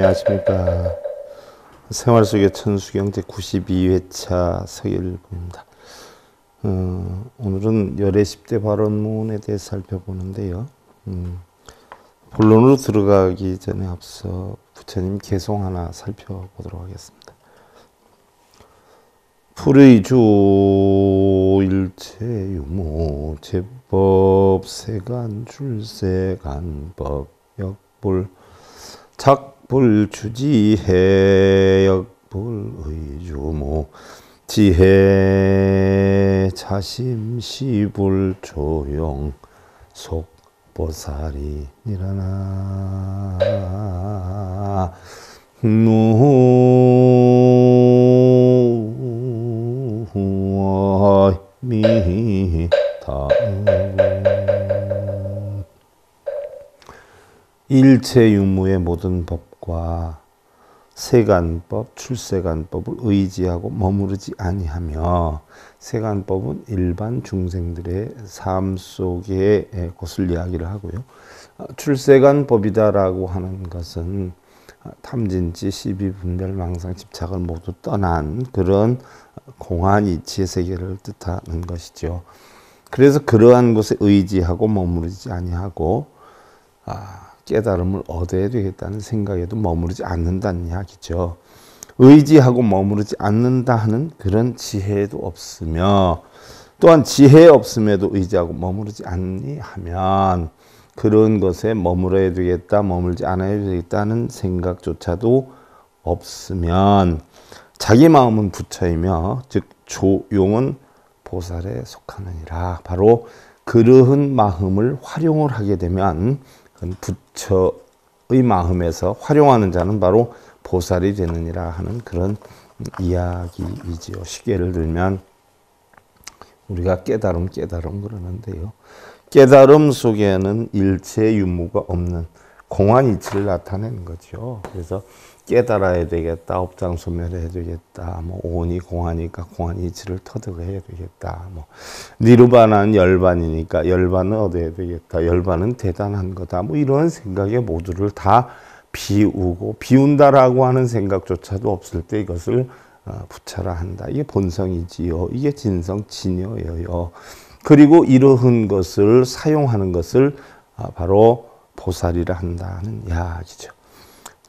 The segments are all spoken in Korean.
안녕하십니까. 생활 속의 천수경제 92회차 서일구입니다. 어, 음, 오늘은 열애 10대 발언문에 대해 살펴보는데요. 음, 본론으로 들어가기 전에 앞서 부처님 개송 하나 살펴보도록 하겠습니다. 풀의주 일체 유무 제법 세간 줄세간법 역불 작 불추지해 역불의주모 지혜 자심시불조용 속보살이 일어나 무미다 일체 유무의 모든 법 법과 세간법, 출세간법을 의지하고 머무르지 아니하며 세간법은 일반 중생들의 삶속에 예, 것을 이야기를 하고요. 아, 출세간법이다라고 하는 것은 아, 탐진치, 시비, 분별, 망상, 집착을 모두 떠난 그런 공한 이치의 세계를 뜻하는 것이죠. 그래서 그러한 것에 의지하고 머무르지 아니하고 아, 깨달음을 얻어야 되겠다는 생각에도 머무르지 않는다는 이야기죠. 의지하고 머무르지 않는다 하는 그런 지혜도 없으며 또한 지혜 없음에도 의지하고 머무르지 않니 하면 그런 것에 머물어야 되겠다, 머물지 않아야 되겠다는 생각조차도 없으면 자기 마음은 부처이며 즉 조용은 보살에 속하느니라. 바로 그러한 마음을 활용을 하게 되면 부처의 마음에서 활용하는 자는 바로 보살이 되느니라 하는 그런 이야기이지요. 쉽게를 들면 우리가 깨달음 깨달음 그러는데요. 깨달음 속에는 일체 유무가 없는 공안일치를 나타내는 거죠. 그래서 깨달아야 되겠다. 업장소멸해야 되겠다. 뭐 온이 공하니까 공한 이치를 터득해야 되겠다. 뭐니르바는 열반이니까 열반은 얻어야 되겠다. 열반은 대단한 거다. 뭐 이런 생각에 모두를 다 비우고 비운다라고 하는 생각조차도 없을 때 이것을 어, 부처라 한다. 이게 본성이지요. 이게 진성 진여예요. 그리고 이러한 것을 사용하는 것을 어, 바로 보살이라 한다는 이야기죠.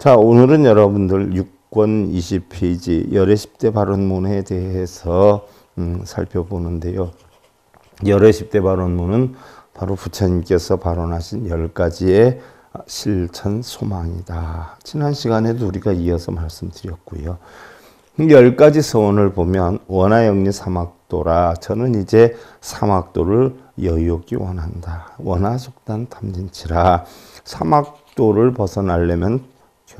자, 오늘은 여러분들 6권 20페이지 열애 10대 발언문에 대해서 음, 살펴보는데요. 열애 10대 발언문은 바로 부처님께서 발언하신 10가지의 실천 소망이다. 지난 시간에도 우리가 이어서 말씀드렸고요. 10가지 서원을 보면 원하영리 사막도라 저는 이제 사막도를 여유롭게 원한다. 원하속단 탐진치라 사막도를 벗어나려면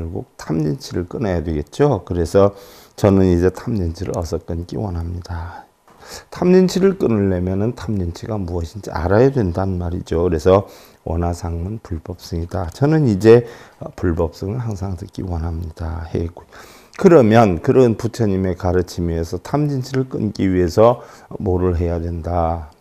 결국 탐진치를 끊어야 되겠죠. 그래서 저는 이제 탐진치를 어서 끊기 원합니다. 탐진치를 끊으려면 탐진치가 무엇인지 알아야 된단 말이죠. 그래서 원화상문 불법성이다. 저는 이제 불법성을 항상 듣기 원합니다. 해고. 그러면 그런 부처님의 가르침에서 탐진치를 끊기 위해서 뭐를 해야 된다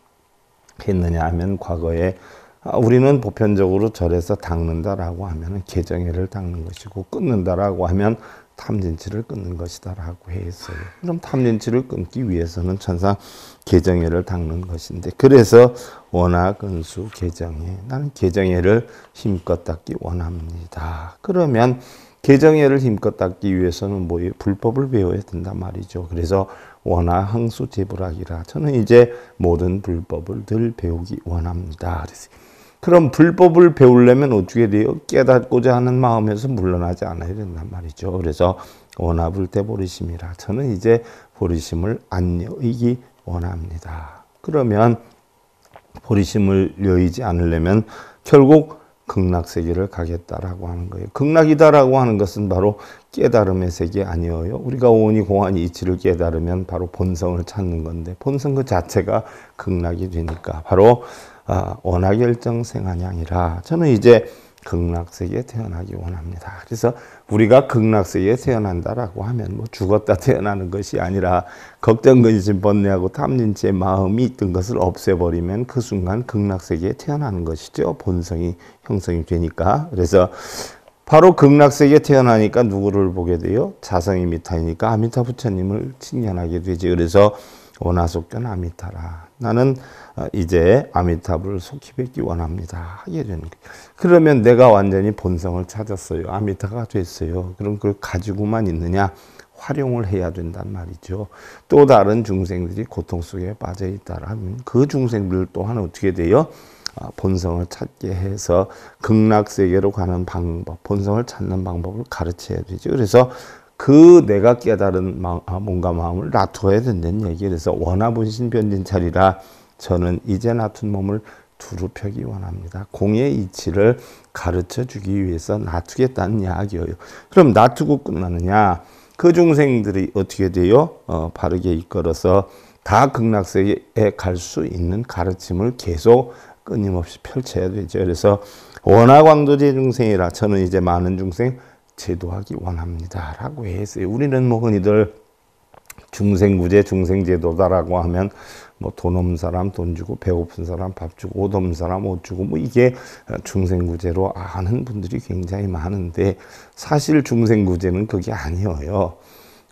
했느냐 하면 과거에 아, 우리는 보편적으로 절에서 닦는다라고 하면 개정회를 닦는 것이고 끊는다라고 하면 탐진치를 끊는 것이다라고 했어요. 그럼 탐진치를 끊기 위해서는 천상 개정회를 닦는 것인데 그래서 원화근수 개정회 나는 개정회를 힘껏 닦기 원합니다. 그러면 개정회를 힘껏 닦기 위해서는 뭐 불법을 배워야 된단 말이죠. 그래서 원화 항수 제불학이라 저는 이제 모든 불법을 늘 배우기 원합니다. 그래서 그럼 불법을 배우려면 어떻게 돼요? 깨닫고자 하는 마음에서 물러나지 않아야 된단 말이죠. 그래서 원합을 때 버리심이라. 저는 이제 버리심을 안 여의기 원합니다. 그러면 버리심을 여의지 않으려면 결국 극락 세계를 가겠다라고 하는 거예요. 극락이다라고 하는 것은 바로 깨달음의 세계 아니에요. 우리가 오니 공안 이치를 깨달으면 바로 본성을 찾는 건데 본성 그 자체가 극락이 되니까 바로 원하결정생한양이라 아, 저는 이제 극락세계에 태어나기 원합니다. 그래서 우리가 극락세계에 태어난다라고 하면 뭐 죽었다 태어나는 것이 아니라 걱정, 근심, 번뇌하고 탐진치의 마음이 있던 것을 없애버리면 그 순간 극락세계에 태어나는 것이죠. 본성이 형성이 되니까. 그래서 바로 극락세계에 태어나니까 누구를 보게 돼요? 자성이 미타이니까 아미타 부처님을 친견하게 되지. 그래서 원하속견 아미타라. 나는 어, 이제 아미타불을 속히 뵙기 원합니다. 하게 되는 거예요. 그러면 내가 완전히 본성을 찾았어요. 아미타가 됐어요. 그럼 그걸 가지고만 있느냐? 활용을 해야 된단 말이죠. 또 다른 중생들이 고통 속에 빠져 있다라면 그 중생들 또한 어떻게 돼요? 아, 본성을 찾게 해서 극락 세계로 가는 방법, 본성을 찾는 방법을 가르쳐야 되죠. 그래서 그 내가 깨달은 마음, 몸과 아, 마음을 놔둬야 된다는 얘기를 해서 원하분신 변진 찰이라 저는 이제 놔둔 몸을 두루 펴기 원합니다. 공의 이치를 가르쳐 주기 위해서 놔두겠다는 이야기예요. 그럼 놔두고 끝나느냐? 그 중생들이 어떻게 돼요? 어, 바르게 이끌어서 다 극락세에 갈 수 있는 가르침을 계속 끊임없이 펼쳐야 되죠. 그래서 원화광도제 중생이라 저는 이제 많은 중생 제도하기 원합니다. 라고 했어요. 우리는 뭐 흔히들 중생구제 중생제도다라고 하면 뭐 돈 없는 사람 돈 주고 배고픈 사람 밥 주고 옷 없는 사람 옷 주고 뭐 이게 중생구제로 아는 분들이 굉장히 많은데 사실 중생구제는 그게 아니에요.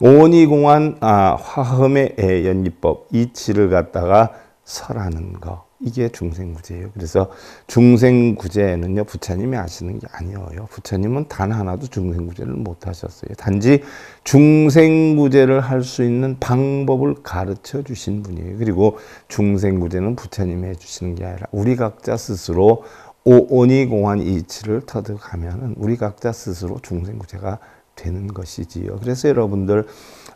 오이공안 아, 화엄의 연립법 이치를 갖다가 설하는 거. 이게 중생구제예요. 그래서 중생구제는요, 부처님이 아시는 게 아니에요. 부처님은 단 하나도 중생구제를 못 하셨어요. 단지 중생구제를 할 수 있는 방법을 가르쳐 주신 분이에요. 그리고 중생구제는 부처님이 해주시는 게 아니라 우리 각자 스스로 오온이 공한 이치를 터득하면은 우리 각자 스스로 중생구제가 되는 것이지요. 그래서 여러분들,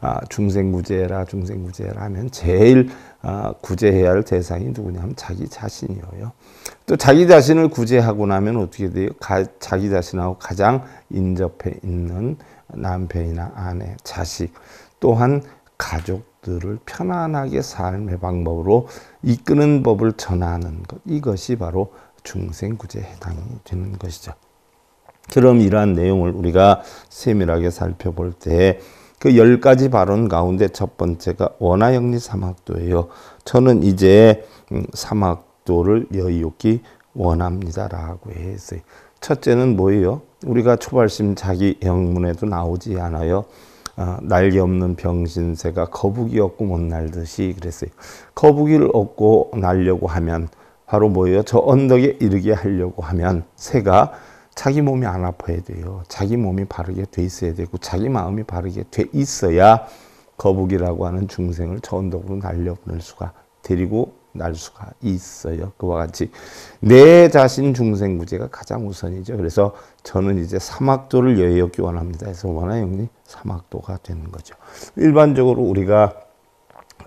아, 중생구제라, 중생구제라 하면 제일 아, 구제해야 할 대상이 누구냐 면 자기 자신이에요. 또 자기 자신을 구제하고 나면 어떻게 돼요? 가, 자기 자신하고 가장 인접해 있는 남편이나 아내, 자식 또한 가족들을 편안하게 삶의 방법으로 이끄는 법을 전하는 것 이것이 바로 중생구제에 해당이 되는 것이죠. 그럼 이러한 내용을 우리가 세밀하게 살펴볼 때 그열 가지 발언 가운데 첫 번째가 원화영리 사막도예요. 저는 이제 사막도를 음, 여유있게 원합니다라고 했어요. 첫째는 뭐예요? 우리가 초발심 자기 영문에도 나오지 않아요. 아, 날개 없는 병신새가 거북이 없고 못 날듯이 그랬어요. 거북이를 얻고 날려고 하면 바로 뭐예요? 저 언덕에 이르게 하려고 하면 새가 자기 몸이 안 아파야 돼요. 자기 몸이 바르게 돼 있어야 되고 자기 마음이 바르게 돼 있어야 거북이라고 하는 중생을 전덕으로 날려보낼 수가 데리고 날 수가 있어요. 그와 같이 내 자신 중생 구제가 가장 우선이죠. 그래서 저는 이제 사막도를 여의어 교환합니다. 해서 원하영님 사막도가 되는 거죠. 일반적으로 우리가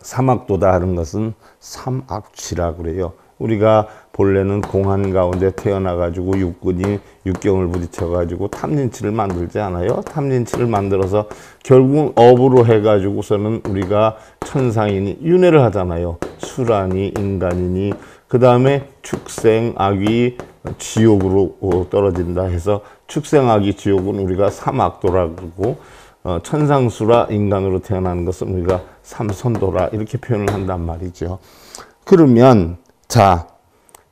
사막도다 하는 것은 삼악취라 그래요. 우리가 본래는 공한 가운데 태어나가지고 육군이 육경을 부딪혀가지고 탐진치를 만들지 않아요? 탐진치를 만들어서 결국 업으로 해가지고서는 우리가 천상이니 윤회를 하잖아요. 수란이 인간이니 그 다음에 축생, 악이 지옥으로 어, 떨어진다 해서 축생, 악이 지옥은 우리가 삼악도라고 어, 천상수라 인간으로 태어나는 것은 우리가 삼선도라 이렇게 표현을 한단 말이죠. 그러면 자,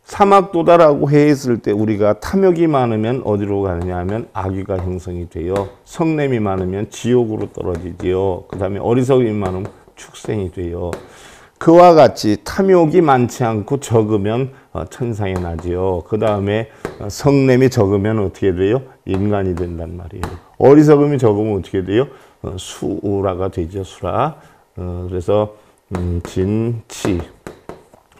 사막도다라고했을때 우리가 탐욕이 많으면 어디로 가느냐 하면 악귀가 형성이 되어 성냄이 많으면 지옥으로 떨어지지요. 그 다음에 어리석이 많으면 축생이 되어 그와 같이 탐욕이 많지 않고 적으면 어, 천상에 나지요. 그 다음에 어, 성냄이 적으면 어떻게 돼요? 인간이 된단 말이에요. 어리석음이 적으면 어떻게 돼요? 어, 수우라가 되죠. 수라. 그래서 음, 진, 치.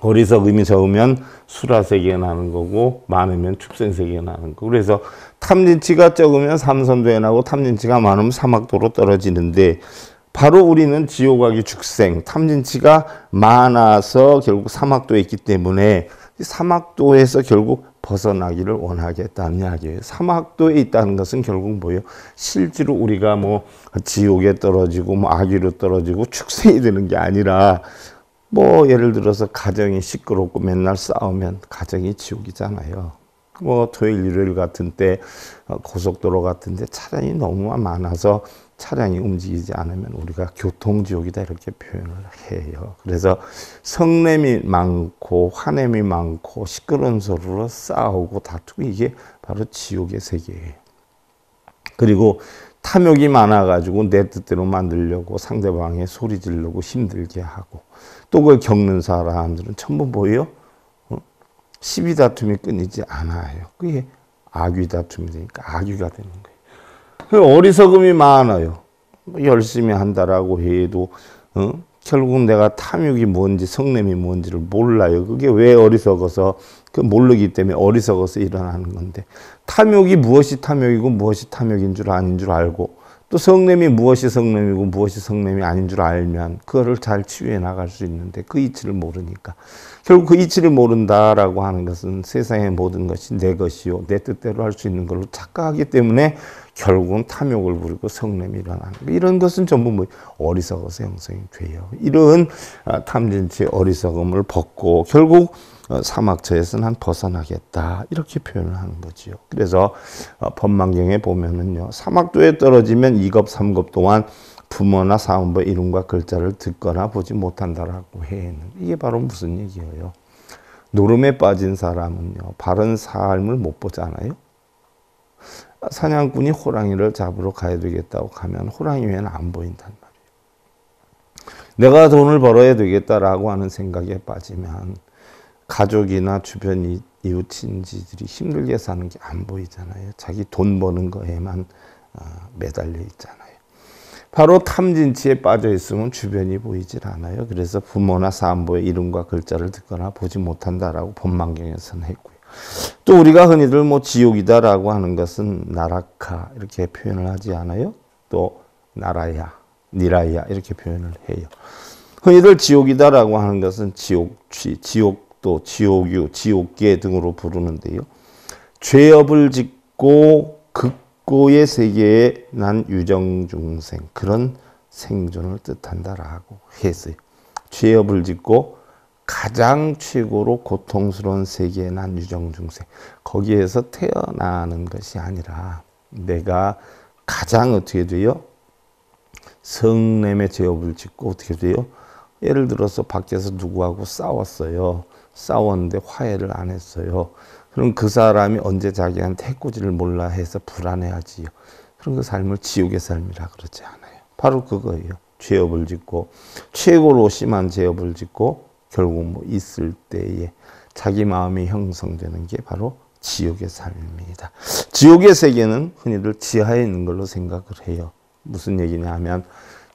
어리석음이 적으면 수라세계에 나는 거고 많으면 축생세계에 나는 거고 그래서 탐진치가 적으면 삼선도에 나고 탐진치가 많으면 사막도로 떨어지는데 바로 우리는 지옥하기 축생 탐진치가 많아서 결국 사막도에 있기 때문에 사막도에서 결국 벗어나기를 원하겠다는 이야기예요. 사막도에 있다는 것은 결국 뭐예요? 실제로 우리가 뭐 지옥에 떨어지고 뭐아귀로 떨어지고 축생이 되는 게 아니라 뭐 예를 들어서 가정이 시끄럽고 맨날 싸우면 가정이 지옥이잖아요. 뭐 토요일 일요일 같은 때 어, 고속도로 같은 데 차량이 너무 많아서 차량이 움직이지 않으면 우리가 교통지옥이다 이렇게 표현을 해요. 그래서 성냄이 많고 화냄이 많고 시끄러운 소리로 싸우고 다투고 이게 바로 지옥의 세계예요. 그리고 탐욕이 많아가지고 내 뜻대로 만들려고 상대방의 소리 지르고 힘들게 하고 또 그걸 겪는 사람들은 천분 보여 어? 시비 다툼이 끊이지 않아요. 그게 악귀 다툼이 되니까 악귀가 되는 거예요. 어리석음이 많아요. 뭐 열심히 한다라고 해도 어? 결국 은 내가 탐욕이 뭔지 성냄이 뭔지를 몰라요. 그게 왜 어리석어서 그 모르기 때문에 어리석어서 일어나는 건데 탐욕이 무엇이 탐욕이고 무엇이 탐욕인 줄 아닌 줄 알고 또 성냄이 무엇이 성냄이고 무엇이 성냄이 아닌 줄 알면 그거를 잘 치유해 나갈 수 있는데 그 이치를 모르니까 결국 그 이치를 모른다라고 하는 것은 세상의 모든 것이 내 것이요 내 뜻대로 할 수 있는 걸로 착각하기 때문에 결국은 탐욕을 부리고 성냄이 일어나는 이런 것은 전부 뭐 어리석어서 형성이 돼요. 이런 아, 탐진치 어리석음을 벗고 결국 어, 사막처에서는 벗어나겠다 이렇게 표현을 하는 거지요. 그래서 어, 법망경에 보면은요 사막도에 떨어지면 2겁 3겁 동안 부모나 사원부 이름과 글자를 듣거나 보지 못한다라고 해. 이게 바로 무슨 얘기예요? 노름에 빠진 사람은요 바른 삶을 못 보잖아요. 아, 사냥꾼이 호랑이를 잡으러 가야 되겠다고 가면 호랑이 외에는 안 보인단 말이에요. 내가 돈을 벌어야 되겠다라고 하는 생각에 빠지면 가족이나 주변 이웃친지들이 힘들게 사는 게 안 보이잖아요. 자기 돈 버는 거에만 어, 매달려 있잖아요. 바로 탐진치에 빠져 있으면 주변이 보이질 않아요. 그래서 부모나 사부의 이름과 글자를 듣거나 보지 못한다라고 본만경에서는 했고요. 또 우리가 흔히들 뭐 지옥이다라고 하는 것은 나라카 이렇게 표현을 하지 않아요. 또 나라야, 니라야 이렇게 표현을 해요. 흔히들 지옥이다라고 하는 것은 지옥취, 지옥 또 지옥유, 지옥계 등으로 부르는데요. 죄업을 짓고 극고의 세계에 난 유정 중생 그런 생존을 뜻한다라고 했어요. 죄업을 짓고 가장 최고로 고통스러운 세계에 난 유정 중생 거기에서 태어나는 것이 아니라 내가 가장 어떻게 돼요? 성냄의 죄업을 짓고 어떻게 돼요? 예를 들어서 밖에서 누구하고 싸웠어요. 싸웠는데 화해를 안 했어요. 그럼 그 사람이 언제 자기한테 해코지를 몰라 해서 불안해하지요. 그런 그 삶을 지옥의 삶이라 그러지 않아요. 바로 그거예요. 죄업을 짓고 최고로 심한 죄업을 짓고 결국 뭐 있을 때에 자기 마음이 형성되는 게 바로 지옥의 삶입니다. 지옥의 세계는 흔히들 지하에 있는 걸로 생각을 해요. 무슨 얘기냐 하면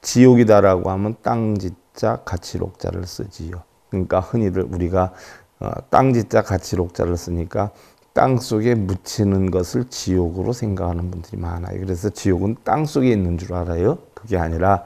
지옥이다라고 하면 땅 짓자 가치록자를 쓰지요. 그러니까 흔히들 우리가 어, 땅지자 가치록자를 쓰니까 땅 속에 묻히는 것을 지옥으로 생각하는 분들이 많아요. 그래서 지옥은 땅 속에 있는 줄 알아요. 그게 아니라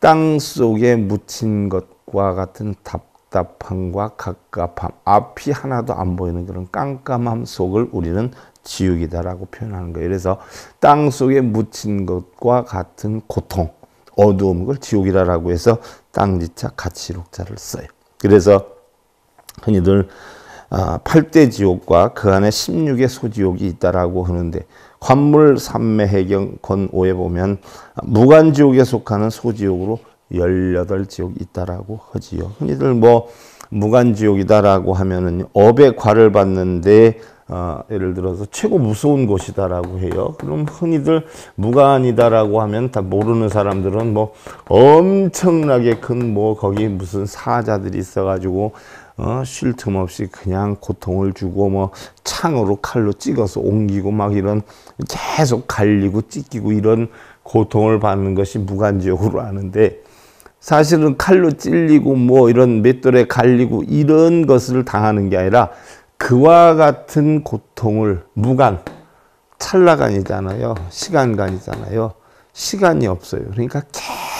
땅 속에 묻힌 것과 같은 답답함과 갑갑함, 앞이 하나도 안 보이는 그런 깜깜함 속을 우리는 지옥이다라고 표현하는 거예요. 그래서 땅 속에 묻힌 것과 같은 고통, 어두움, 그 지옥이라고 해서 땅지차 가치록자를 써요. 그래서 흔히들 8대 아, 지옥과 그 안에 16의 소지옥이 있다라고 하는데 관물 삼매해경 권5에 보면 무관지옥에 속하는 소지옥으로 18지옥이 있다라고 하지요. 흔히들 뭐 무간지옥이다라고 하면은 업의 과를 받는데 어, 예를 들어서 최고 무서운 곳이다라고 해요. 그럼 흔히들 무간이다라고 하면 다 모르는 사람들은 뭐 엄청나게 큰 뭐 거기 무슨 사자들이 있어가지고 어, 쉴 틈 없이 그냥 고통을 주고 뭐 창으로 칼로 찍어서 옮기고 막 이런 계속 갈리고 찢기고 이런 고통을 받는 것이 무간지옥으로 아는데 사실은 칼로 찔리고 뭐 이런 맷돌에 갈리고 이런 것을 당하는 게 아니라 그와 같은 고통을 무간 찰나간이잖아요. 시간간이잖아요. 시간이 없어요. 그러니까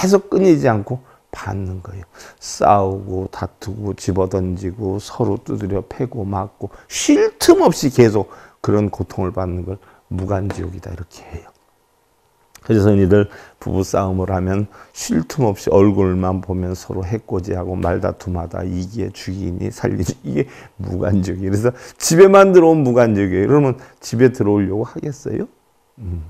계속 끊이지 않고 받는 거예요. 싸우고 다투고 집어던지고 서로 두드려 패고 맞고 쉴 틈 없이 계속 그런 고통을 받는 걸 무간지옥이다 이렇게 해요. 그래서 이들 부부싸움을 하면 쉴 틈 없이 얼굴만 보면 서로 해코지하고 말다툼하다 이기에 죽이니 살리니 이게 무관적이에요 그래서 집에만 들어온 무관적이에요 그러면 집에 들어오려고 하겠어요? 음.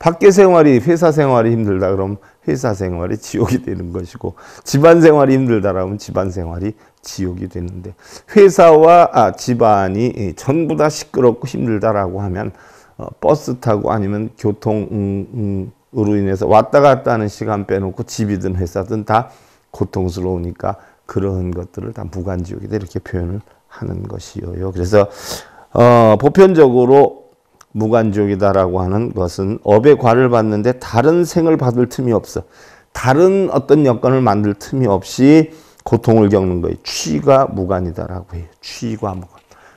밖에 생활이 회사 생활이 힘들다 그럼 회사 생활이 지옥이 되는 것이고 집안 생활이 힘들다 그러면 집안 생활이 지옥이 되는데 회사와 아, 집안이 전부 다 시끄럽고 힘들다라고 하면 어, 버스 타고 아니면 교통으로 음, 인해서 왔다 갔다 하는 시간 빼놓고 집이든 회사든 다 고통스러우니까 그런 것들을 다 무간지옥이다 이렇게 표현을 하는 것이요. 그래서 어, 보편적으로 무간지옥이다라고 하는 것은 업의 과를 받는데 다른 생을 받을 틈이 없어. 다른 어떤 여건을 만들 틈이 없이 고통을 겪는 거예요. 취가 무간이다라고 해요. 취과 무간.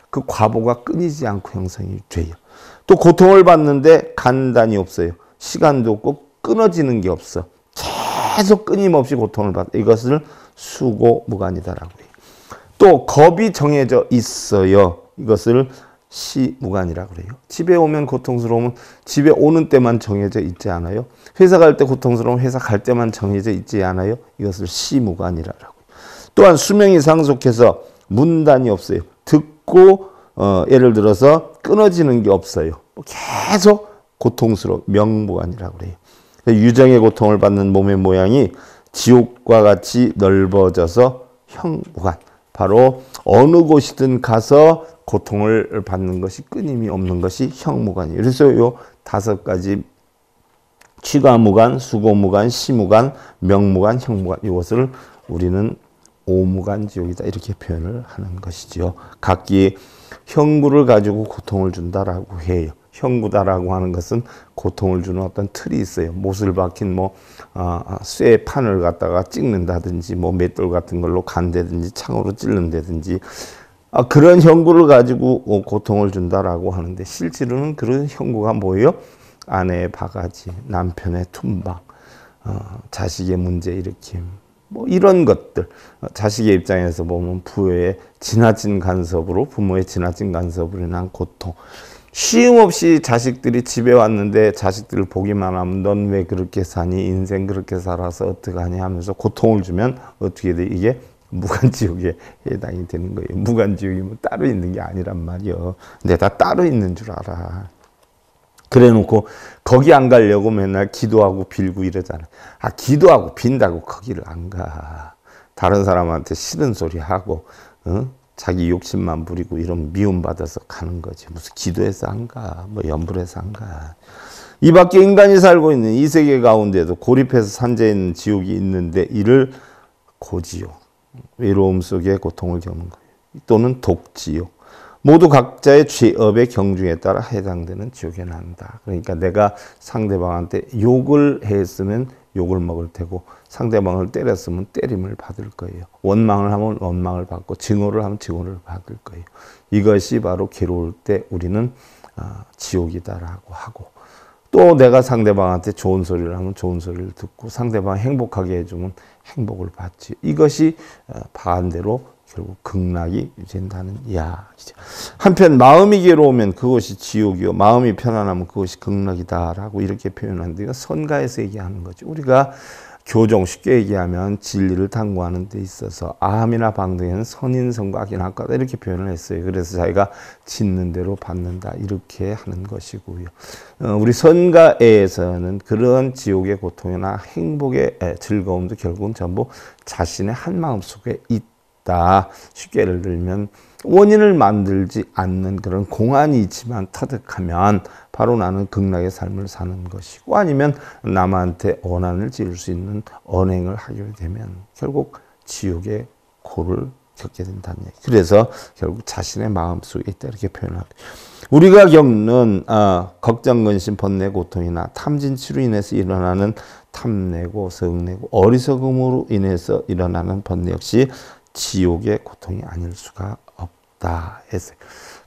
그 과보가 끊이지 않고 형성이 돼요. 또 고통을 받는데 간단히 없어요. 시간도 없고 끊어지는 게 없어. 계속 끊임없이 고통을 받. 이것을 수고 무관이다라고요. 해또 겁이 정해져 있어요. 이것을 시무관이라 고해요 집에 오면 고통스러우면 집에 오는 때만 정해져 있지 않아요. 회사 갈 때 고통스러우면 회사 갈 때만 정해져 있지 않아요. 이것을 시무관이라고 해요. 또한 수명이 상속해서 문단이 없어요. 듣고 어, 예를 들어서 끊어지는 게 없어요. 뭐 계속 고통스러워 명무관이라고 그래요. 유정의 고통을 받는 몸의 모양이 지옥과 같이 넓어져서 형무관. 바로 어느 곳이든 가서 고통을 받는 것이 끊임이 없는 것이 형무관이에요. 그래서 요 다섯 가지 취가무관, 수고무관, 시무관, 명무관, 형무관 이것을 우리는 오무관 지옥이다 이렇게 표현을 하는 것이지요. 각기 형구를 가지고 고통을 준다라고 해요. 형구다라고 하는 것은 고통을 주는 어떤 틀이 있어요. 못을 박힌 뭐 아, 아 쇠 판을 갖다가 찍는다든지 뭐 맷돌 같은 걸로 간다든지 창으로 찌른다든지 아, 그런 형구를 가지고 어, 고통을 준다라고 하는데 실제로는 그런 형구가 뭐예요? 아내의 바가지, 남편의 툰방, 어, 자식의 문제 일으킴, 뭐 이런 것들 자식의 입장에서 보면 부의 지나친 간섭으로 부모의 지나친 간섭으로 인한 고통 쉼없이 자식들이 집에 왔는데 자식들을 보기만 하면 넌 왜 그렇게 사니 인생 그렇게 살아서 어떡하니 하면서 고통을 주면 어떻게 돼 이게 무간지옥에 해당이 되는 거예요 무간지옥이면 뭐 따로 있는 게 아니란 말이요 내가 따로 있는 줄 알아 그래 놓고 거기 안 가려고 맨날 기도하고 빌고 이러잖아. 아, 기도하고 빈다고 거기를 안 가. 다른 사람한테 싫은 소리 하고, 응? 어? 자기 욕심만 부리고 이런 미움받아서 가는 거지. 무슨 기도해서 안 가. 뭐염불해서안 가. 이 밖에 인간이 살고 있는 이 세계 가운데도 고립해서 산재 있는 지옥이 있는데 이를 고지요. 외로움 속에 고통을 겪는 거예요. 또는 독지요. 모두 각자의 죄업의 경중에 따라 해당되는 지옥에 난다. 그러니까 내가 상대방한테 욕을 했으면 욕을 먹을 테고 상대방을 때렸으면 때림을 받을 거예요. 원망을 하면 원망을 받고 증오를 하면 증오를 받을 거예요. 이것이 바로 괴로울 때 우리는 아, 지옥이다라고 하고 또 내가 상대방한테 좋은 소리를 하면 좋은 소리를 듣고 상대방 행복하게 해주면 행복을 받지. 이것이 아, 반대로 결국 극락이 된다는 이야기죠. 한편 마음이 괴로우면 그것이 지옥이요 마음이 편안하면 그것이 극락이다라고 이렇게 표현하는데 이 선가에서 얘기하는 거죠. 우리가 교정 쉽게 얘기하면 진리를 탐구하는 데 있어서 아이나 방등에는 선인선과 악인학과다 이렇게 표현을 했어요. 그래서 자기가 짓는 대로 받는다 이렇게 하는 것이고요. 어, 우리 선가에서는 그런 지옥의 고통이나 행복의 즐거움도 결국은 전부 자신의 한 마음 속에 있다. 있다. 쉽게 예를 들면 원인을 만들지 않는 그런 공안이 있지만 타득하면 바로 나는 극락의 삶을 사는 것이고 아니면 남한테 원한을 지을 수 있는 언행을 하게 되면 결국 지옥의 고를 겪게 된다는 얘기. 그래서 결국 자신의 마음속에 있다 이렇게 표현하고 우리가 겪는 어, 걱정, 근심, 번뇌, 고통이나 탐진치로 인해서 일어나는 탐내고 성내고 어리석음으로 인해서 일어나는 번뇌 역시 지옥의 고통이 아닐 수가 없다 했어요.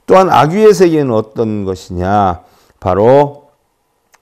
또한 악귀의 세계는 어떤 것이냐? 바로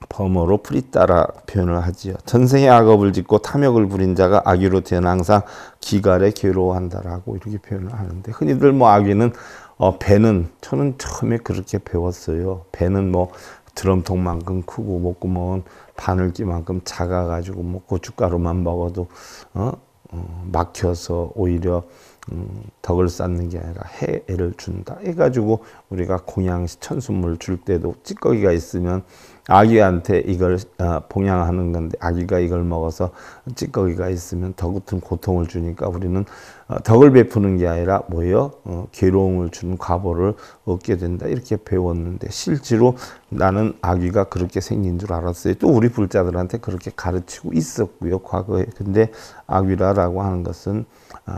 범어로 프리따라 표현을 하지요. 전생에 악업을 짓고 탐욕을 부린 자가 악귀로 태어나 항상 기갈에 괴로워한다라고 이렇게 표현을 하는데 흔히들 뭐 악귀는 어, 배는 저는 처음에 그렇게 배웠어요. 배는 뭐 드럼통만큼 크고 목구멍은 뭐 바늘기만큼 작아가지고 뭐 고춧가루만 먹어도 어? 어, 막혀서 오히려 음, 덕을 쌓는 게 아니라 해를 준다 해가지고 우리가 공양 천순물 줄 때도 찌꺼기가 있으면 아기한테 이걸 어, 봉양하는 건데 아기가 이걸 먹어서 찌꺼기가 있으면 더붙은 고통을 주니까 우리는 어, 덕을 베푸는 게 아니라 뭐예요? 어, 괴로움을 주는 과보를 얻게 된다 이렇게 배웠는데 실제로 나는 아기가 그렇게 생긴 줄 알았어요. 또 우리 불자들한테 그렇게 가르치고 있었고요 과거에 근데 아귀라라고 하는 것은 어,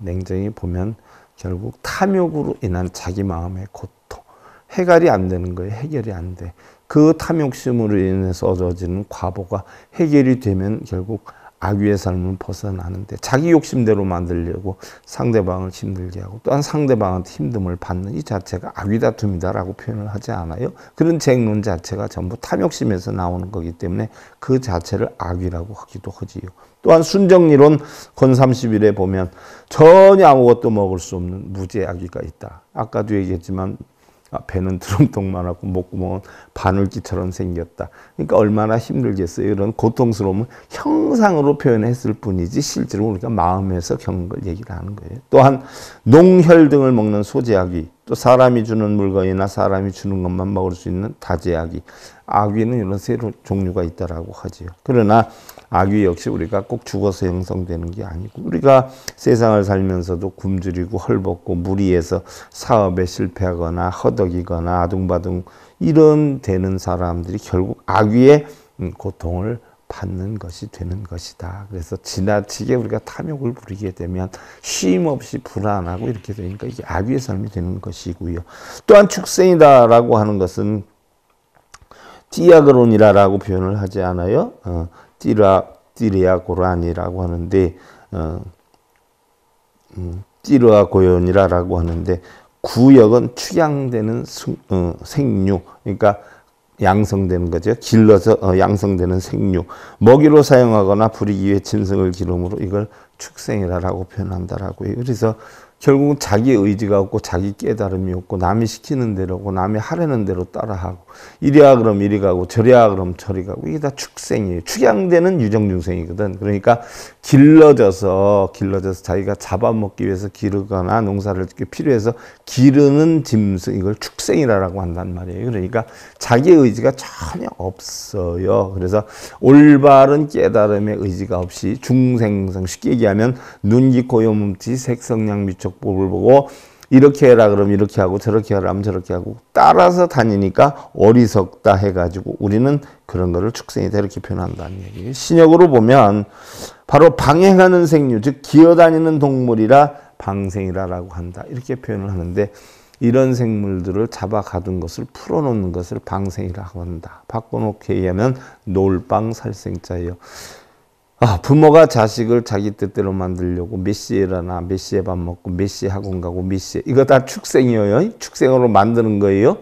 냉정히 보면 결국 탐욕으로 인한 자기 마음의 고통. 해결이 안 되는 거예요. 해결이 안 돼. 그 탐욕심으로 인해서 얻어지는 과보가 해결이 되면 결국 악유의 삶은 벗어나는데 자기 욕심대로 만들려고 상대방을 힘들게 하고 또한 상대방한테 힘듦을 받는 이 자체가 악위다툼이다라고 표현을 하지 않아요. 그런 쟁론 자체가 전부 탐욕심에서 나오는 거기 때문에 그 자체를 악위라고 하기도 하지요. 또한 순정이론 권 30일에 보면 전혀 아무것도 먹을 수 없는 무죄 아기가 있다. 아까도 얘기했지만 아, 배는 드럼통만하고 목구멍은 바늘기처럼 생겼다. 그러니까 얼마나 힘들겠어요. 이런 고통스러움은 형상으로 표현했을 뿐이지 실제로 우리가 마음에서 겪은 걸 얘기를 하는 거예요. 또한 농혈 등을 먹는 소재아기, 또 사람이 주는 물건이나 사람이 주는 것만 먹을 수 있는 다재아기, 아귀는 이런 세 종류가 있다고 하지요. 그러나 악귀 역시 우리가 꼭 죽어서 형성되는 게 아니고 우리가 세상을 살면서도 굶주리고 헐벗고 무리해서 사업에 실패하거나 허덕이거나 아둥바둥 이런 되는 사람들이 결국 악귀의 음, 고통을 받는 것이 되는 것이다. 그래서 지나치게 우리가 탐욕을 부리게 되면 쉼없이 불안하고 이렇게 되니까 이게 악의 삶이 되는 것이고요. 또한 축생이다라고 하는 것은 디아그론이라라고 표현을 하지 않아요. 어, 띠라 띠레아 고란이라고 하는데 어, 음, 띠르아 고연이라라고 하는데 구역은 축양되는 승, 어, 생육 그러니까 양성되는 거죠. 길러서 어, 양성되는 생육 먹이로 사용하거나 부리기 위해 짐승을 기름으로 이걸 축생이라고 라 표현한다라고 해요. 그래서 결국은 자기 의지가 없고 자기 깨달음이 없고 남이 시키는 대로고 남이 하려는 대로 따라하고 이리야 그럼 이리 가고 저리야 그럼 저리 가고 이게 다 축생이에요. 축양되는 유정중생이거든. 그러니까 길러져서 길러져서 자기가 잡아먹기 위해서 기르거나 농사를 짓기 필요해서 기르는 짐승 이걸 축생이라고 한단 말이에요. 그러니까 자기 의지가 전혀 없어요. 그래서 올바른 깨달음의 의지가 없이 중생성 쉽게 얘기하면 눈, 기고 요, 몸, 치 색성량, 미촉 적법을 보고 이렇게 해라 그럼 이렇게 하고 저렇게 하라 하면 저렇게 하고 따라서 다니니까 어리석다 해가지고 우리는 그런 거를 축생이다 이렇게 표현한다는 얘기예요. 신역으로 보면 바로 방행하는 생류 즉 기어다니는 동물이라 방생이라고 한다 이렇게 표현을 하는데 이런 생물들을 잡아 가둔 것을 풀어놓는 것을 방생이라고 한다. 바꿔놓게 하면 놀방살생자예요. 아, 부모가 자식을 자기 뜻대로 만들려고 몇 시에 일어나, 몇 시에 밥 먹고, 몇 시에 학원 가고, 몇 시에. 이거 다 축생이에요. 축생으로 만드는 거예요.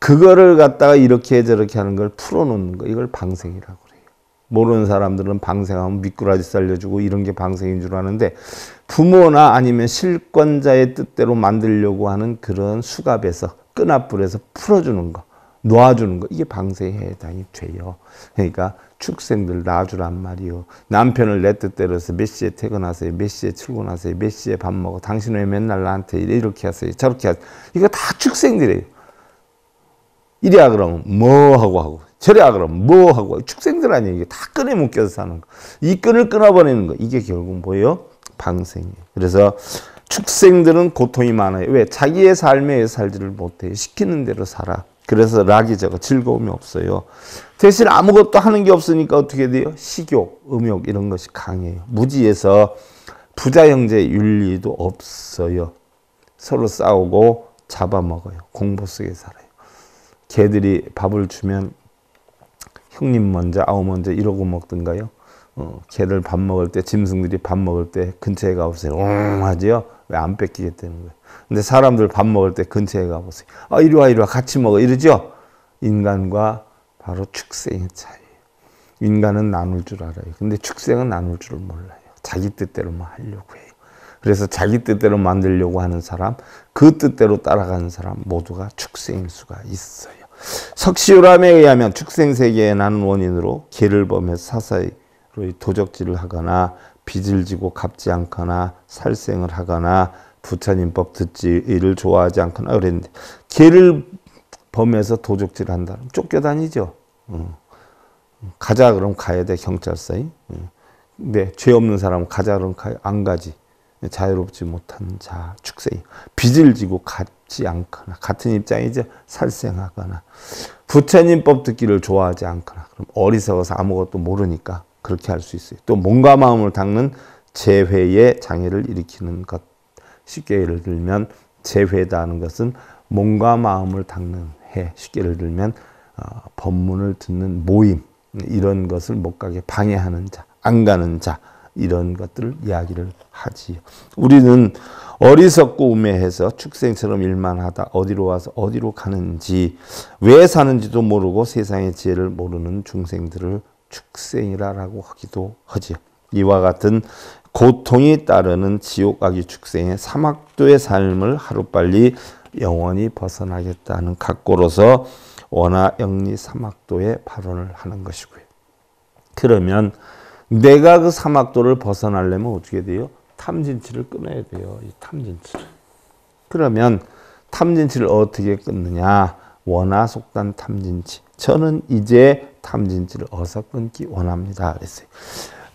그거를 갖다가 이렇게 저렇게 하는 걸 풀어놓는 거. 이걸 방생이라고 그래요. 모르는 사람들은 방생하면 미꾸라지 살려주고 이런 게 방생인 줄 아는데 부모나 아니면 실권자의 뜻대로 만들려고 하는 그런 수갑에서 끈앞불에서 풀어주는 거. 놓아주는 거 이게 방세에 해당이 돼요. 그러니까 축생들 낳주란 말이요. 남편을 내 뜻대로 해서 몇 시에 퇴근하세요. 몇 시에 출근하세요. 몇 시에 밥 먹어. 당신 왜 맨날 나한테 이렇게 하세요. 저렇게 하세요. 이거 다 축생들이에요. 이래야 그러면 뭐 하고 하고 저래야 그러면 뭐 하고 축생들 아니에요. 이게 다 끈에 묶여서 사는 거. 이 끈을 끊어버리는 거. 이게 결국 뭐예요? 방생이에요. 그래서 축생들은 고통이 많아요. 왜? 자기의 삶에 살지를 못해 시키는 대로 살아. 그래서 락이죠. 즐거움이 없어요. 대신 아무것도 하는 게 없으니까 어떻게 돼요? 식욕, 음욕 이런 것이 강해요. 무지에서 부자 형제 윤리도 없어요. 서로 싸우고 잡아먹어요. 공포 속에 살아요. 개들이 밥을 주면 형님 먼저, 아우 먼저 이러고 먹던가요? 어, 개들 밥 먹을 때, 짐승들이 밥 먹을 때 근처에 가보세요. 웅 하지요. 왜안 뺏기겠다는 거예요. 근데 사람들 밥 먹을 때 근처에 가보세요. 아, 이리 와, 이리 와, 같이 먹어. 이러죠? 인간과 바로 축생의 차이. 인간은 나눌 줄 알아요. 근데 축생은 나눌 줄 몰라요. 자기 뜻대로만 하려고 해요. 그래서 자기 뜻대로 만들려고 하는 사람, 그 뜻대로 따라가는 사람 모두가 축생일 수가 있어요. 석시유람에 의하면 축생세계에 나는 원인으로 개를 범해 사사로 도적질을 하거나 빚을 지고 갚지 않거나 살생을 하거나 부처님법 듣지를 좋아하지 않거나 그랬는데 개를 범해서 도적질 을 한다. 면 쫓겨다니죠. 가자 그럼 가야 돼 경찰서에. 응. 네, 죄 없는 사람은 가자 그럼 가요. 안 가지. 자유롭지 못한 자 축세이 빚을 지고 같지 않거나 같은 입장이죠 살생하거나 부처님법 듣기를 좋아하지 않거나 그럼 어리석어서 아무것도 모르니까 그렇게 할 수 있어요. 또 몸과 마음을 닦는 재회의 장애를 일으키는 것. 쉽게 예를 들면 재회다 하는 것은 몸과 마음을 닦는 해. 쉽게 예를 들면 어, 법문을 듣는 모임 이런 것을 못 가게 방해하는 자, 안 가는 자 이런 것들을 이야기를 하지 우리는 어리석고 우매해서 축생처럼 일만 하다 어디로 와서 어디로 가는지 왜 사는지도 모르고 세상의 지혜를 모르는 중생들을 축생이라라고 하기도 하지요. 이와 같은 고통이 따르는 지옥아기 축생의 사막도의 삶을 하루빨리 영원히 벗어나겠다는 각오로서 원하 영리 사막도에 발언을 하는 것이고요. 그러면 내가 그 사막도를 벗어나려면 어떻게 돼요? 탐진치를 끊어야 돼요. 이 탐진치를. 그러면 탐진치를 어떻게 끊느냐? 원화 속단 탐진치. 저는 이제 탐진치를 어서 끊기 원합니다. 그랬어요.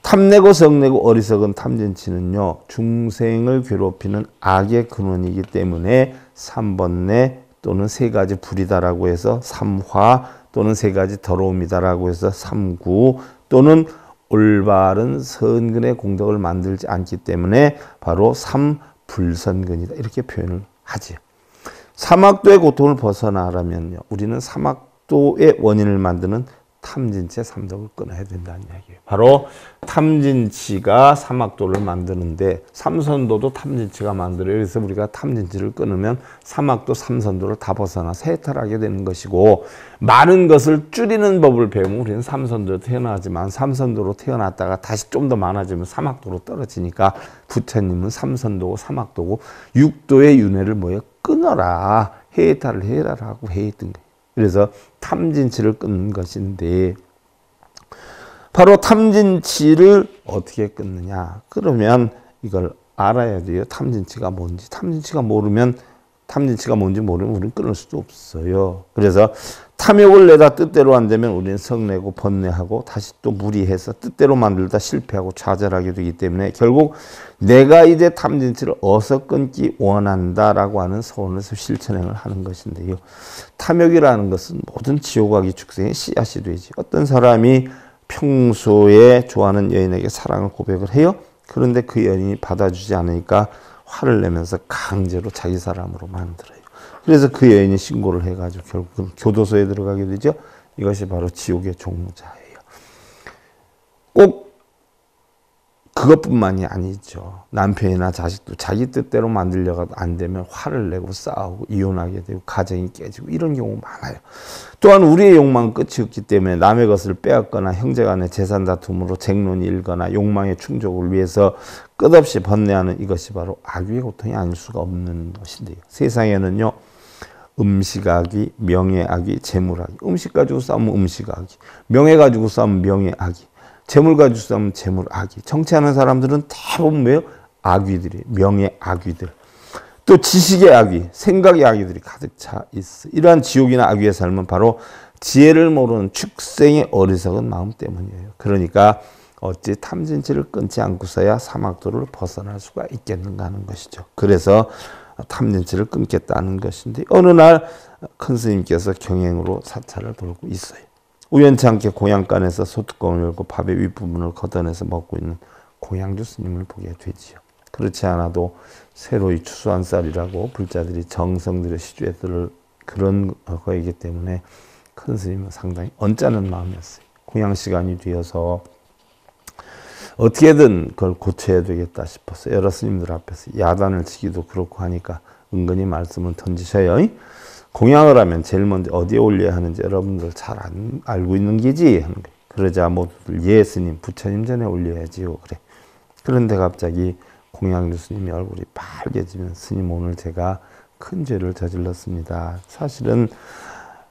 탐내고 성내고 어리석은 탐진치는요. 중생을 괴롭히는 악의 근원이기 때문에 3번내 또는 세 가지 불이다라고 해서 삼화 또는 세 가지 더러움이다라고 해서 삼구 또는 올바른 선근의 공덕을 만들지 않기 때문에 바로 삼불선근이다 이렇게 표현을 하지 사막도의 고통을 벗어나려면요. 우리는 사막도의 원인을 만드는 탐진체 삼독을 끊어야 된다는 얘기예요. 바로 탐진치가 삼막도를 만드는데 삼선도도 탐진치가 만들어요. 그래서 우리가 탐진치를 끊으면 삼막도 삼선도를 다 벗어나 세탈하게 되는 것이고 많은 것을 줄이는 법을 배우면 우리는 삼선도로 태어나지만 삼선도로 태어났다가 다시 좀 더 많아지면 삼막도로 떨어지니까 부처님은 삼선도고 삼막도고 육도의 윤회를 모여 끊어라. 해탈을 해라라고 해했던 거예요. 그래서 탐진치를 끊는 것인데 바로 탐진치를 어떻게 끊느냐 그러면 이걸 알아야 돼요 탐진치가 뭔지 탐진치가 모르면 탐진치가 뭔지 모르면 우리는 끊을 수도 없어요 그래서 탐욕을 내다 뜻대로 안 되면 우리는 성내고 번뇌하고 다시 또 무리해서 뜻대로 만들다 실패하고 좌절하게 되기 때문에 결국 내가 이제 탐진치를 어서 끊기 원한다라고 하는 소원에서 실천행을 하는 것인데요. 탐욕이라는 것은 모든 지옥아기 축생의 씨앗이 되지. 어떤 사람이 평소에 좋아하는 여인에게 사랑을 고백을 해요. 그런데 그 여인이 받아주지 않으니까 화를 내면서 강제로 자기 사람으로 만들어요. 그래서 그 여인이 신고를 해가지고 결국 교도소에 들어가게 되죠. 이것이 바로 지옥의 종자예요. 꼭 그것뿐만이 아니죠. 남편이나 자식도 자기 뜻대로 만들려가 안 되면 화를 내고 싸우고 이혼하게 되고 가정이 깨지고 이런 경우 많아요. 또한 우리의 욕망 끝이 없기 때문에 남의 것을 빼앗거나 형제 간의 재산 다툼으로 쟁론이 일거나 욕망의 충족을 위해서 끝없이 번뇌하는 이것이 바로 악의 고통이 아닐 수가 없는 것인데요. 세상에는요. 음식악이, 명예악이, 재물악이. 음식 가지고 싸우면 음식악이, 명예 가지고 싸우면 명예악이, 재물 가지고 싸우면 재물악이. 정치하는 사람들은 대부분 왜요? 악귀들이 명예 악귀들. 또 지식의 악귀 생각의 악귀들이 가득 차 있어. 이러한 지옥이나 악귀의 삶은 바로 지혜를 모르는 축생의 어리석은 마음 때문이에요. 그러니까 어찌 탐진치를 끊지 않고서야 사막도를 벗어날 수가 있겠는가 하는 것이죠. 그래서 탐진치를 끊겠다는 것인데 어느 날 큰 스님께서 경행으로 사찰을 돌고 있어요. 우연치 않게 고향간에서 소뚜껑을 열고 밥의 윗부분을 걷어내서 먹고 있는 고향주 스님을 보게 되지요. 그렇지 않아도 새로이 추수한 쌀이라고 불자들이 정성들여 시주에 을 그런 거이기 때문에 큰 스님은 상당히 언짢은 마음이었어요. 고향 시간이 되어서 어떻게든 그걸 고쳐야 되겠다 싶어서 여러 스님들 앞에서 야단을 치기도 그렇고 하니까 은근히 말씀을 던지셔요. 공양을 하면 제일 먼저 어디에 올려야 하는지 여러분들 잘 안, 알고 있는 게지. 그러자 모두들 예 스님 부처님 전에 올려야지요. 그래. 그런데 갑자기 공양주 스님이 얼굴이 빨개지면 스님 오늘 제가 큰 죄를 저질렀습니다. 사실은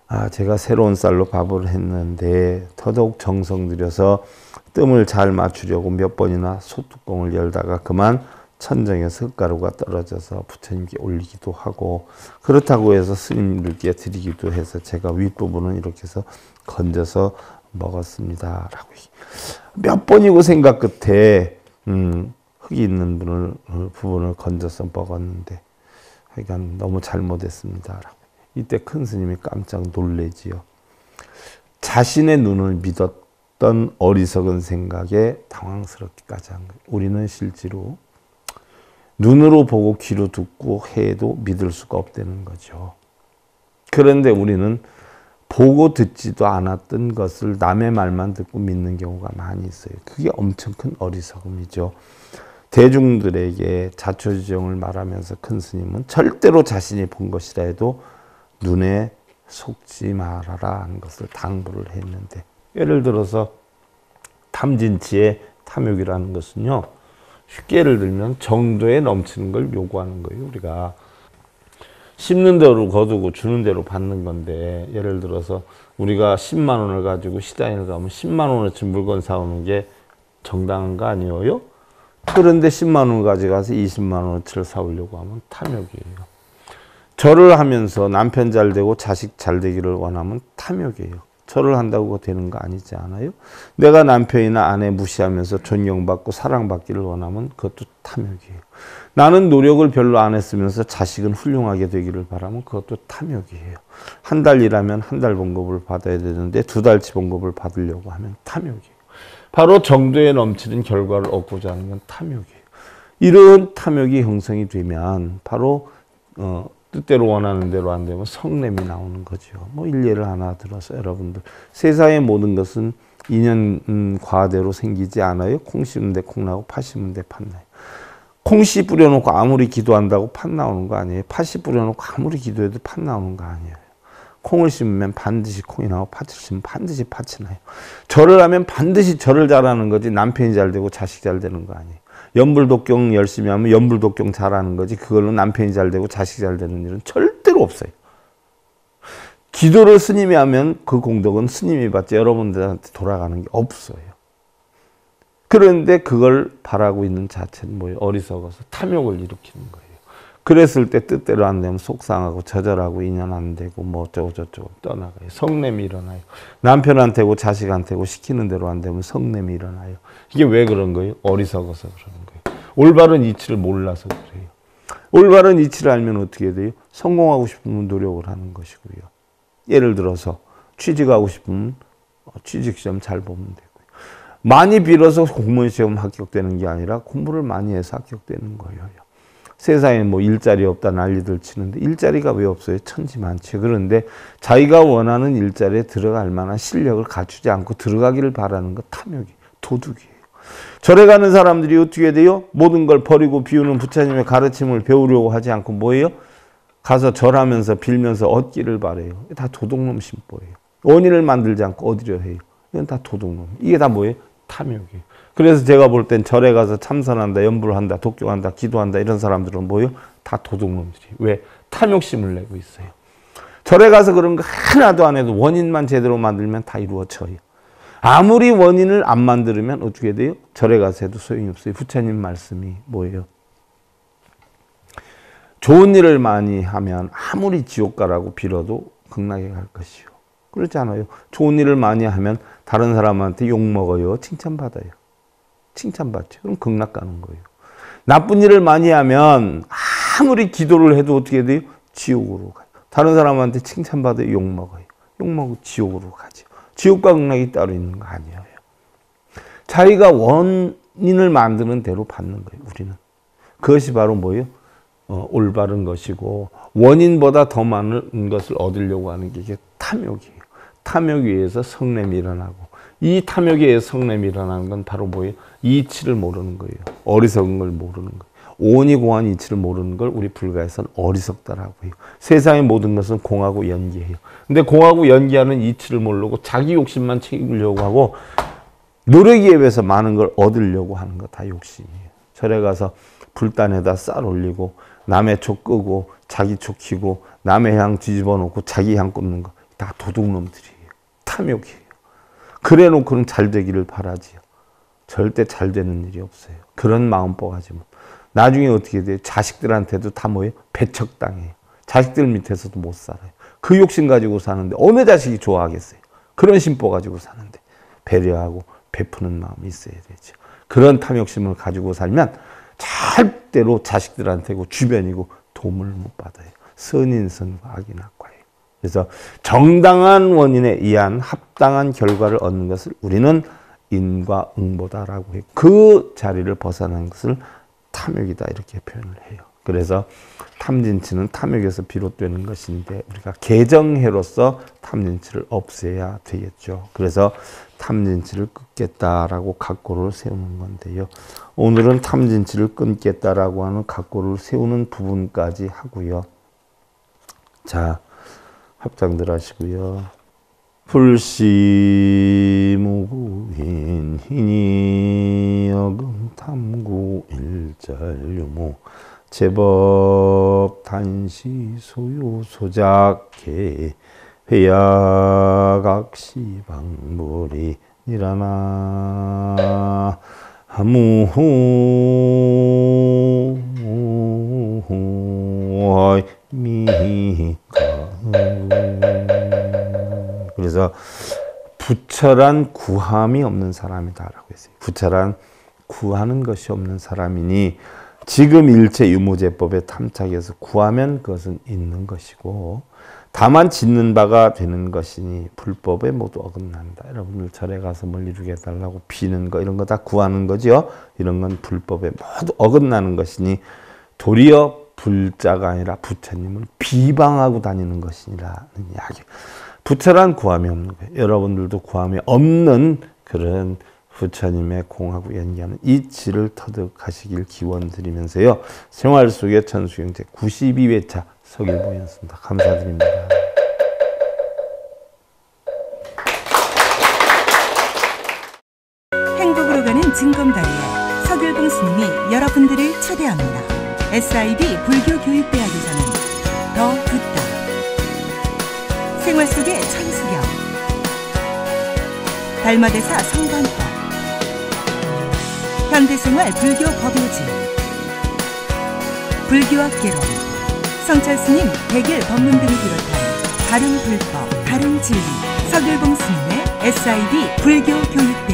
아, 제가 새로운 쌀로 밥을 했는데 더더욱 정성 들여서 뜸을 잘 맞추려고 몇 번이나 소뚜껑을 열다가 그만 천정에서 가루가 떨어져서 부처님께 올리기도 하고 그렇다고 해서 스님들께 드리기도 해서 제가 윗부분은 이렇게 해서 건져서 먹었습니다. 라고 몇 번이고 생각 끝에 음, 흙이 있는 분을, 부분을 건져서 먹었는데 하여간 너무 잘못했습니다. 라고. 이때 큰 스님이 깜짝 놀래지요. 자신의 눈을 믿었 어떤 어리석은 생각에 당황스럽기까지 한 거예요. 우리는 실제로 눈으로 보고 귀로 듣고 해도 믿을 수가 없다는 거죠. 그런데 우리는 보고 듣지도 않았던 것을 남의 말만 듣고 믿는 경우가 많이 있어요. 그게 엄청 큰 어리석음이죠. 대중들에게 자초지종을 말하면서 큰 스님은 절대로 자신이 본 것이라 해도 눈에 속지 말아라 하는 것을 당부를 했는데 예를 들어서 탐진치의 탐욕이라는 것은요. 쉽게 예를 들면 정도에 넘치는 걸 요구하는 거예요. 우리가 심는 대로 거두고 주는 대로 받는 건데 예를 들어서 우리가 10만 원을 가지고 시장에 가면 10만 원어치 물건 사오는 게 정당한 거 아니에요? 그런데 10만 원 가져가서 20만 원어치를 사오려고 하면 탐욕이에요. 절을 하면서 남편 잘 되고 자식 잘 되기를 원하면 탐욕이에요. 절을 한다고 되는 거 아니지 않아요? 내가 남편이나 아내 무시하면서 존경받고 사랑받기를 원하면 그것도 탐욕이에요. 나는 노력을 별로 안 했으면서 자식은 훌륭하게 되기를 바라면 그것도 탐욕이에요. 한 달 일하면 한 달 봉급을 받아야 되는데 두 달치 봉급을 받으려고 하면 탐욕이에요. 바로 정도에 넘치는 결과를 얻고자 하는 건 탐욕이에요. 이런 탐욕이 형성이 되면 바로 어, 뜻대로 원하는 대로 안 되면 성냄이 나오는 거죠. 뭐 일례를 하나 들어서 여러분들 세상의 모든 것은 인연 음, 과대로 생기지 않아요. 콩 심는데 콩 나고 팥 심는데 팥 나요. 콩씨 뿌려놓고 아무리 기도한다고 팥 나오는 거 아니에요. 팥씨 뿌려놓고 아무리 기도해도 팥 나오는 거 아니에요. 콩을 심으면 반드시 콩이 나고 팥을 심으면 반드시 팥이 나요. 절을 하면 반드시 절을 잘하는 거지 남편이 잘 되고 자식 잘 되는 거 아니에요. 연불독경 열심히 하면 연불독경 잘하는 거지 그걸로 남편이 잘 되고 자식이 잘 되는 일은 절대로 없어요. 기도를 스님이 하면 그 공덕은 스님이 받지 여러분들한테 돌아가는 게 없어요. 그런데 그걸 바라고 있는 자체는 뭐예요? 어리석어서 탐욕을 일으키는 거예요. 그랬을 때 뜻대로 안 되면 속상하고 좌절하고 인연 안 되고 뭐 어쩌고저쩌고 떠나가요. 성냄이 일어나요. 남편한테고 자식한테고 시키는 대로 안 되면 성냄이 일어나요. 이게 왜 그런 거예요? 어리석어서 그러는 거예요. 올바른 이치를 몰라서 그래요. 올바른 이치를 알면 어떻게 돼요? 성공하고 싶으면 노력을 하는 것이고요. 예를 들어서 취직하고 싶으면 취직 시험 잘 보면 되고요. 많이 빌어서 공무원 시험 합격되는 게 아니라 공부를 많이 해서 합격되는 거예요. 세상에 뭐 일자리 없다 난리들 치는데 일자리가 왜 없어요? 천지 많지. 그런데 자기가 원하는 일자리에 들어갈 만한 실력을 갖추지 않고 들어가기를 바라는 거 탐욕이 도둑이에요. 절에 가는 사람들이 어떻게 돼요? 모든 걸 버리고 비우는 부처님의 가르침을 배우려고 하지 않고 뭐예요? 가서 절하면서 빌면서 얻기를 바래요. 다 도둑놈 심보예요. 원인을 만들지 않고 얻으려 해요. 이건 다 도둑놈. 이게 다 뭐예요? 탐욕이에요. 그래서 제가 볼 땐 절에 가서 참선한다, 연불한다, 독교한다, 기도한다 이런 사람들은 뭐예요? 다 도둑놈들이. 왜? 탐욕심을 내고 있어요. 절에 가서 그런 거 하나도 안 해도 원인만 제대로 만들면 다 이루어져요. 아무리 원인을 안 만들면 어떻게 돼요? 절에 가서 해도 소용이 없어요. 부처님 말씀이 뭐예요? 좋은 일을 많이 하면 아무리 지옥 가라고 빌어도 극락에 갈 것이요. 그렇잖아요. 좋은 일을 많이 하면 다른 사람한테 욕먹어요. 칭찬받아요. 칭찬받죠. 그럼 극락 가는 거예요. 나쁜 일을 많이 하면 아무리 기도를 해도 어떻게 돼요? 지옥으로 가요. 다른 사람한테 칭찬받아요. 욕먹어요. 욕먹고 지옥으로 가죠. 지옥과 극락이 따로 있는 거 아니에요. 자기가 원인을 만드는 대로 받는 거예요. 우리는. 그것이 바로 뭐예요? 어, 올바른 것이고 원인보다 더 많은 것을 얻으려고 하는 게 이게 탐욕이에요. 탐욕에 서 성냄이 일어나고 이 탐욕에 성냄이 일어나는 건 바로 뭐예요? 이치를 모르는 거예요. 어리석은 걸 모르는 거예요. 온이 공한 이치를 모르는 걸 우리 불가에선 어리석다라고 해요. 세상의 모든 것은 공하고 연기해요. 근데 공하고 연기하는 이치를 모르고 자기 욕심만 챙기려고 하고 노력에 비해서 많은 걸 얻으려고 하는 거 다 욕심이에요. 절에 가서 불단에다 쌀 올리고 남의 초 끄고 자기 초 키고 남의 향 뒤집어 놓고 자기 향 꼽는 거 다 도둑놈들이에요. 탐욕이에요. 그래 놓고는 잘 되기를 바라지요. 절대 잘 되는 일이 없어요. 그런 마음 뻐가지면. 나중에 어떻게 돼요? 자식들한테도 다 뭐예요? 배척당해요. 자식들 밑에서도 못 살아요. 그 욕심 가지고 사는데 어느 자식이 좋아하겠어요? 그런 심보 가지고 사는데 배려하고 베푸는 마음이 있어야 되죠. 그런 탐욕심을 가지고 살면 절대로 자식들한테고 주변이고 도움을 못 받아요. 선인선과 악인 악과예요. 그래서 정당한 원인에 의한 합당한 결과를 얻는 것을 우리는 인과응보다라고 해그 자리를 벗어난 것을 탐욕이다 이렇게 표현을 해요. 그래서 탐진치는 탐욕에서 비롯되는 것인데 우리가 개정해로서 탐진치를 없애야 되겠죠. 그래서 탐진치를 끊겠다라고 각고를 세우는 건데요. 오늘은 탐진치를 끊겠다라고 하는 각고를 세우는 부분까지 하고요. 자, 합장들 하시고요. 불시무구인 희니여금 탐구 일절유무 제법 단시 소유 소작해 회야각시 방불이 일어나 무호 미가 그래서 부처란 구함이 없는 사람이다라고 했어요. 부처란 구하는 것이 없는 사람이니 지금 일체 유무제법에 탐착해서 구하면 그것은 있는 것이고 다만 짓는 바가 되는 것이니 불법에 모두 어긋난다. 여러분들 절에 가서 뭘 이루게 해달라고 비는 거 이런 거 다 구하는 거지요. 이런 건 불법에 모두 어긋나는 것이니 도리어 불자가 아니라 부처님을 비방하고 다니는 것이니라는 이야기. 부처란 구함이 없는 여러분들도 구함이 없는 그런 부처님의 공하고 연기하는 이치를 터득하시길 기원드리면서요. 생활 속의 천수경제 92회차 석일봉이습니다 감사드립니다. SIB 불교교육대학에서는 더 붙. 생활 속의 천수경 달마대사 성관법 현대생활 불교 법요지 불교학개론 성찰스님 백일 법문 등을 비롯한 다른 불법, 다른 진리 서글봉 스님의 SIB 불교 교육대